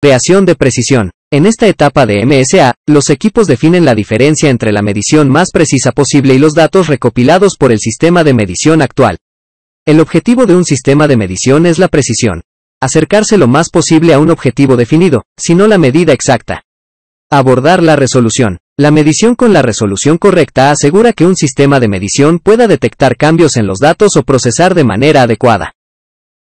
Creación de precisión. En esta etapa de MSA, los equipos definen la diferencia entre la medición más precisa posible y los datos recopilados por el sistema de medición actual. El objetivo de un sistema de medición es la precisión. Acercarse lo más posible a un objetivo definido, sino la medida exacta. Abordar la resolución. La medición con la resolución correcta asegura que un sistema de medición pueda detectar cambios en los datos o procesar de manera adecuada.